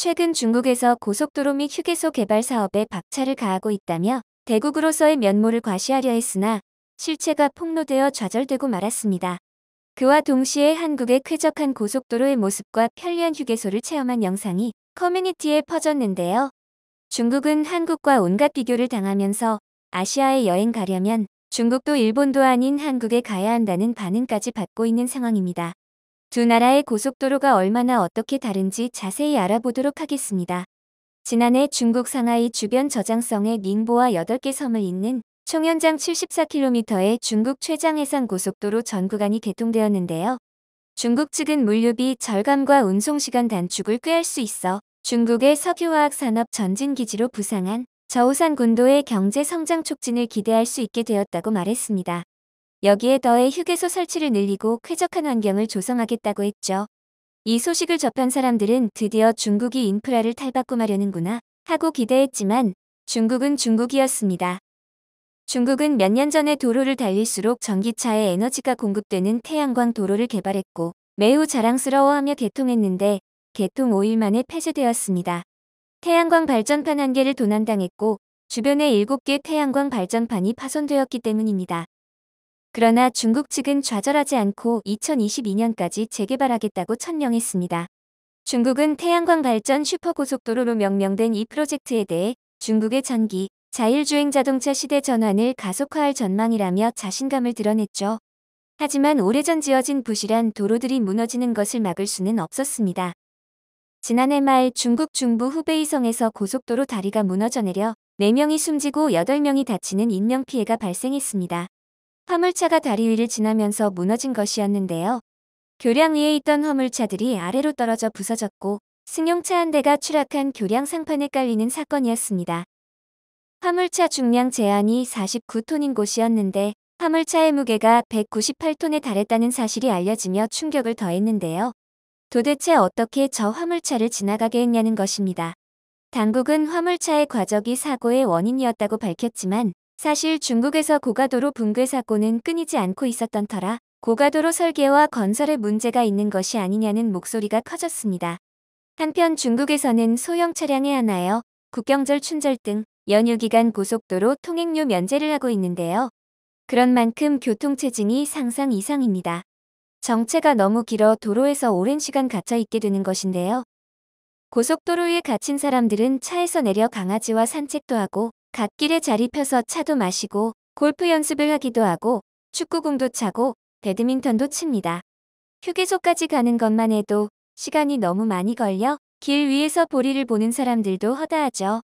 최근 중국에서 고속도로 및 휴게소 개발 사업에 박차를 가하고 있다며 대국으로서의 면모를 과시하려 했으나 실체가 폭로되어 좌절되고 말았습니다. 그와 동시에 한국의 쾌적한 고속도로의 모습과 편리한 휴게소를 체험한 영상이 커뮤니티에 퍼졌는데요. 중국은 한국과 온갖 비교를 당하면서 아시아에 여행 가려면 중국도 일본도 아닌 한국에 가야 한다는 반응까지 받고 있는 상황입니다. 두 나라의 고속도로가 얼마나 어떻게 다른지 자세히 알아보도록 하겠습니다. 지난해 중국 상하이 주변 저장성의 닝보와 8개 섬을 잇는 총 연장 74km의 중국 최장 해상 고속도로 전 구간이 개통되었는데요. 중국 측은 물류비 절감과 운송시간 단축을 꾀할 수 있어 중국의 석유화학 산업 전진기지로 부상한 저우산 군도의 경제 성장 촉진을 기대할 수 있게 되었다고 말했습니다. 여기에 더해 휴게소 설치를 늘리고 쾌적한 환경을 조성하겠다고 했죠. 이 소식을 접한 사람들은 드디어 중국이 인프라를 탈바꿈하려는구나 하고 기대했지만 중국은 중국이었습니다. 중국은 몇 년 전에 도로를 달릴수록 전기차에 에너지가 공급되는 태양광 도로를 개발했고 매우 자랑스러워하며 개통했는데 개통 5일 만에 폐쇄되었습니다. 태양광 발전판 한 개를 도난당했고 주변에 7개 태양광 발전판이 파손되었기 때문입니다. 그러나 중국 측은 좌절하지 않고 2022년까지 재개발하겠다고 천명했습니다. 중국은 태양광 발전 슈퍼고속도로로 명명된 이 프로젝트에 대해 중국의 전기, 자율주행 자동차 시대 전환을 가속화할 전망이라며 자신감을 드러냈죠. 하지만 오래전 지어진 부실한 도로들이 무너지는 것을 막을 수는 없었습니다. 지난해 말 중국 중부 후베이성에서 고속도로 다리가 무너져 내려 4명이 숨지고 8명이 다치는 인명피해가 발생했습니다. 화물차가 다리 위를 지나면서 무너진 것이었는데요. 교량 위에 있던 화물차들이 아래로 떨어져 부서졌고 승용차 한 대가 추락한 교량 상판에 깔리는 사건이었습니다. 화물차 중량 제한이 49톤인 곳이었는데 화물차의 무게가 198톤에 달했다는 사실이 알려지며 충격을 더했는데요. 도대체 어떻게 저 화물차를 지나가게 했냐는 것입니다. 당국은 화물차의 과적이 사고의 원인이었다고 밝혔지만 사실 중국에서 고가도로 붕괴 사고는 끊이지 않고 있었던 터라 고가도로 설계와 건설에 문제가 있는 것이 아니냐는 목소리가 커졌습니다. 한편 중국에서는 소형 차량에 하나여 국경절 춘절 등 연휴 기간 고속도로 통행료 면제를 하고 있는데요. 그런 만큼 교통체증이 상상 이상입니다. 정체가 너무 길어 도로에서 오랜 시간 갇혀 있게 되는 것인데요. 고속도로에 갇힌 사람들은 차에서 내려 강아지와 산책도 하고 갓길에 자리 펴서 차도 마시고 골프 연습을 하기도 하고 축구공도 차고 배드민턴도 칩니다. 휴게소까지 가는 것만 해도 시간이 너무 많이 걸려 길 위에서 보리를 보는 사람들도 허다하죠.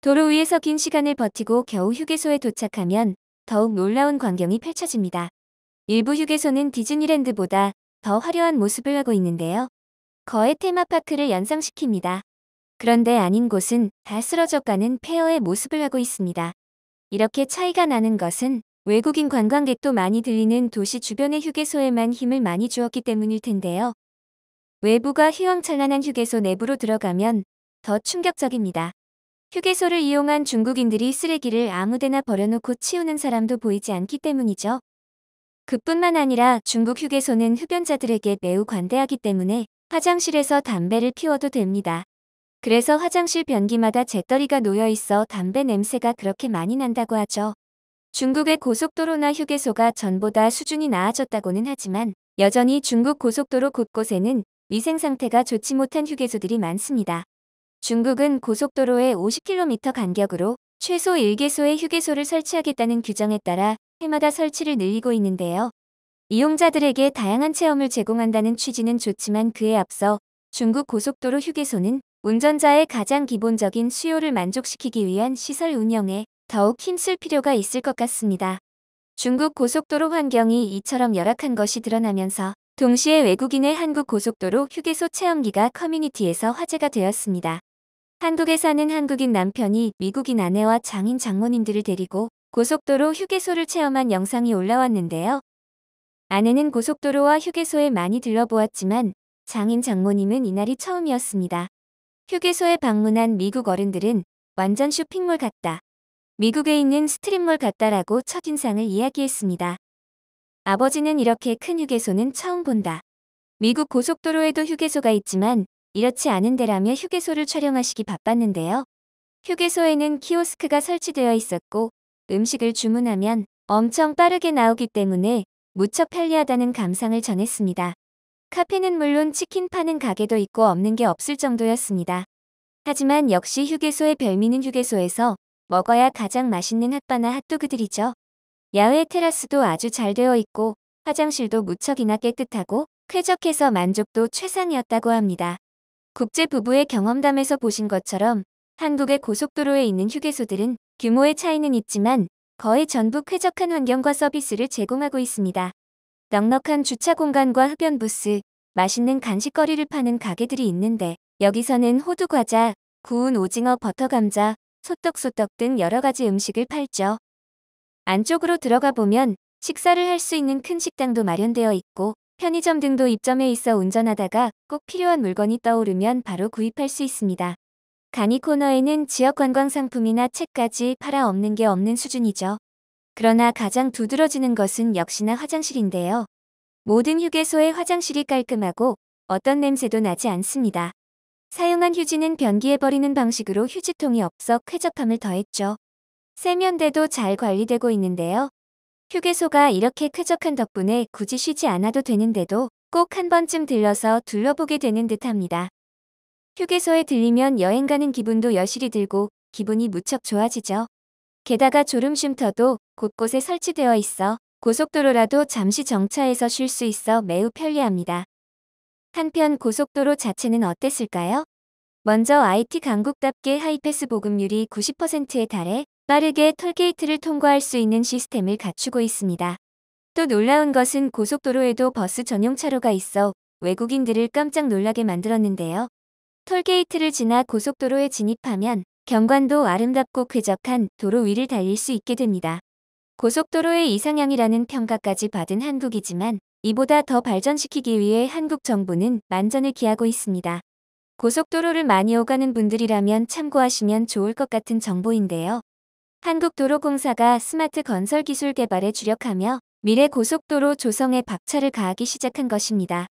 도로 위에서 긴 시간을 버티고 겨우 휴게소에 도착하면 더욱 놀라운 광경이 펼쳐집니다. 일부 휴게소는 디즈니랜드보다 더 화려한 모습을 하고 있는데요. 거의 테마파크를 연상시킵니다. 그런데 아닌 곳은 다 쓰러져 가는 폐허의 모습을 하고 있습니다. 이렇게 차이가 나는 것은 외국인 관광객도 많이 들리는 도시 주변의 휴게소에만 힘을 많이 주었기 때문일 텐데요. 외부가 휘황찬란한 휴게소 내부로 들어가면 더 충격적입니다. 휴게소를 이용한 중국인들이 쓰레기를 아무데나 버려놓고 치우는 사람도 보이지 않기 때문이죠. 그뿐만 아니라 중국 휴게소는 흡연자들에게 매우 관대하기 때문에 화장실에서 담배를 피워도 됩니다. 그래서 화장실 변기마다 재떨이가 놓여 있어 담배 냄새가 그렇게 많이 난다고 하죠. 중국의 고속도로나 휴게소가 전보다 수준이 나아졌다고는 하지만 여전히 중국 고속도로 곳곳에는 위생 상태가 좋지 못한 휴게소들이 많습니다. 중국은 고속도로에 50km 간격으로 최소 1개소의 휴게소를 설치하겠다는 규정에 따라 해마다 설치를 늘리고 있는데요. 이용자들에게 다양한 체험을 제공한다는 취지는 좋지만 그에 앞서 중국 고속도로 휴게소는 운전자의 가장 기본적인 수요를 만족시키기 위한 시설 운영에 더욱 힘쓸 필요가 있을 것 같습니다. 중국 고속도로 환경이 이처럼 열악한 것이 드러나면서 동시에 외국인의 한국 고속도로 휴게소 체험기가 커뮤니티에서 화제가 되었습니다. 한국에 사는 한국인 남편이 미국인 아내와 장인 장모님들을 데리고 고속도로 휴게소를 체험한 영상이 올라왔는데요. 아내는 고속도로와 휴게소에 많이 들러보았지만 장인 장모님은 이날이 처음이었습니다. 휴게소에 방문한 미국 어른들은 완전 쇼핑몰 같다. 미국에 있는 스트릿몰 같다라고 첫인상을 이야기했습니다. 아버지는 이렇게 큰 휴게소는 처음 본다. 미국 고속도로에도 휴게소가 있지만 이렇지 않은 데라며 휴게소를 촬영하시기 바빴는데요. 휴게소에는 키오스크가 설치되어 있었고 음식을 주문하면 엄청 빠르게 나오기 때문에 무척 편리하다는 감상을 전했습니다. 카페는 물론 치킨 파는 가게도 있고 없는 게 없을 정도였습니다. 하지만 역시 휴게소의 별미는 휴게소에서 먹어야 가장 맛있는 핫바나 핫도그들이죠. 야외 테라스도 아주 잘 되어 있고 화장실도 무척이나 깨끗하고 쾌적해서 만족도 최상이었다고 합니다. 국제 부부의 경험담에서 보신 것처럼 한국의 고속도로에 있는 휴게소들은 규모의 차이는 있지만 거의 전부 쾌적한 환경과 서비스를 제공하고 있습니다. 넉넉한 주차 공간과 흡연 부스, 맛있는 간식거리를 파는 가게들이 있는데 여기서는 호두 과자, 구운 오징어 버터 감자, 소떡소떡 등 여러 가지 음식을 팔죠. 안쪽으로 들어가 보면 식사를 할 수 있는 큰 식당도 마련되어 있고 편의점 등도 입점해 있어 운전하다가 꼭 필요한 물건이 떠오르면 바로 구입할 수 있습니다. 간이 코너에는 지역 관광 상품이나 책까지 팔아 없는 게 없는 수준이죠. 그러나 가장 두드러지는 것은 역시나 화장실인데요. 모든 휴게소의 화장실이 깔끔하고 어떤 냄새도 나지 않습니다. 사용한 휴지는 변기에 버리는 방식으로 휴지통이 없어 쾌적함을 더했죠. 세면대도 잘 관리되고 있는데요. 휴게소가 이렇게 쾌적한 덕분에 굳이 쉬지 않아도 되는데도 꼭 한 번쯤 들러서 둘러보게 되는 듯합니다. 휴게소에 들리면 여행 가는 기분도 여실히 들고 기분이 무척 좋아지죠. 게다가 졸음 쉼터도 곳곳에 설치되어 있어 고속도로라도 잠시 정차해서 쉴 수 있어 매우 편리합니다. 한편 고속도로 자체는 어땠을까요? 먼저 IT 강국답게 하이패스 보급률이 90%에 달해 빠르게 톨게이트를 통과할 수 있는 시스템을 갖추고 있습니다. 또 놀라운 것은 고속도로에도 버스 전용 차로가 있어 외국인들을 깜짝 놀라게 만들었는데요. 톨게이트를 지나 고속도로에 진입하면 경관도 아름답고 쾌적한 도로 위를 달릴 수 있게 됩니다. 고속도로의 이상향이라는 평가까지 받은 한국이지만 이보다 더 발전시키기 위해 한국 정부는 만전을 기하고 있습니다. 고속도로를 많이 오가는 분들이라면 참고하시면 좋을 것 같은 정보인데요. 한국도로공사가 스마트 건설 기술 개발에 주력하며 미래 고속도로 조성에 박차를 가하기 시작한 것입니다.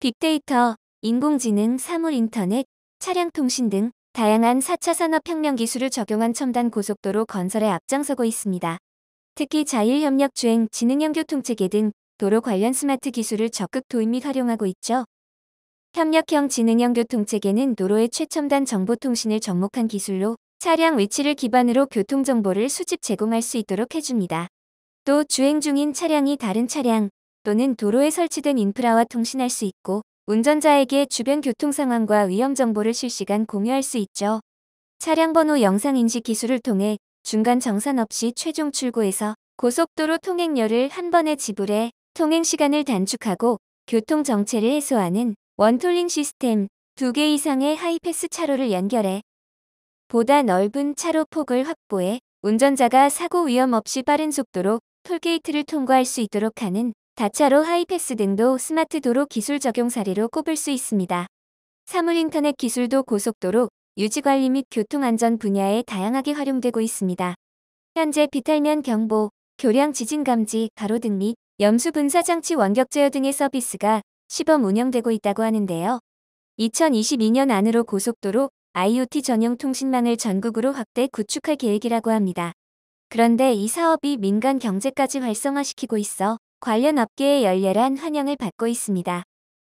빅데이터, 인공지능, 사물인터넷, 차량통신 등 다양한 4차 산업혁명 기술을 적용한 첨단 고속도로 건설에 앞장서고 있습니다. 특히 자율협력주행, 지능형 교통체계 등 도로 관련 스마트 기술을 적극 도입 및 활용하고 있죠. 협력형 지능형 교통체계는 도로의 최첨단 정보통신을 접목한 기술로 차량 위치를 기반으로 교통정보를 수집 제공할 수 있도록 해줍니다. 또 주행 중인 차량이 다른 차량 또는 도로에 설치된 인프라와 통신할 수 있고 운전자에게 주변 교통 상황과 위험 정보를 실시간 공유할 수 있죠. 차량 번호 영상 인식 기술을 통해 중간 정산 없이 최종 출고에서 고속도로 통행료를 한 번에 지불해 통행 시간을 단축하고 교통 정체를 해소하는 원톨링 시스템 두 개 이상의 하이패스 차로를 연결해 보다 넓은 차로 폭을 확보해 운전자가 사고 위험 없이 빠른 속도로 톨게이트를 통과할 수 있도록 하는 다차로 하이패스 등도 스마트 도로 기술 적용 사례로 꼽을 수 있습니다. 사물인터넷 기술도 고속도로, 유지관리 및 교통안전 분야에 다양하게 활용되고 있습니다. 현재 비탈면 경보, 교량 지진 감지, 가로등 및 염수 분사 장치 원격 제어 등의 서비스가 시범 운영되고 있다고 하는데요. 2022년 안으로 고속도로 IoT 전용 통신망을 전국으로 확대 구축할 계획이라고 합니다. 그런데 이 사업이 민간 경제까지 활성화시키고 있어 관련 업계의 열렬한 환영을 받고 있습니다.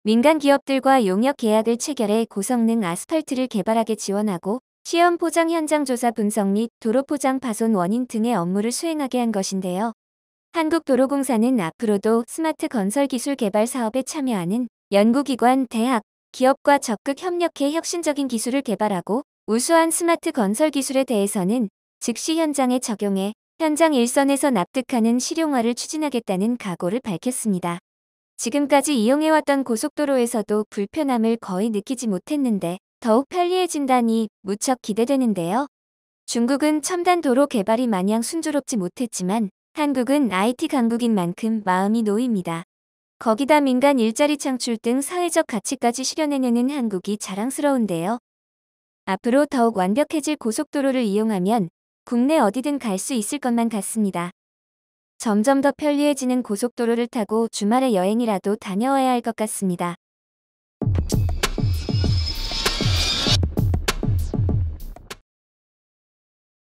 민간 기업들과 용역 계약을 체결해 고성능 아스팔트를 개발하게 지원하고 시험 포장 현장 조사 분석 및 도로 포장 파손 원인 등의 업무를 수행하게 한 것인데요. 한국도로공사는 앞으로도 스마트 건설 기술 개발 사업에 참여하는 연구기관, 대학, 기업과 적극 협력해 혁신적인 기술을 개발하고 우수한 스마트 건설 기술에 대해서는 즉시 현장에 적용해 현장 일선에서 납득하는 실용화를 추진하겠다는 각오를 밝혔습니다. 지금까지 이용해왔던 고속도로에서도 불편함을 거의 느끼지 못했는데 더욱 편리해진다니 무척 기대되는데요. 중국은 첨단 도로 개발이 마냥 순조롭지 못했지만 한국은 IT 강국인 만큼 마음이 놓입니다. 거기다 민간 일자리 창출 등 사회적 가치까지 실현해내는 한국이 자랑스러운데요. 앞으로 더욱 완벽해질 고속도로를 이용하면 국내 어디든 갈 수 있을 것만 같습니다. 점점 더 편리해지는 고속도로를 타고 주말에 여행이라도 다녀와야 할 것 같습니다.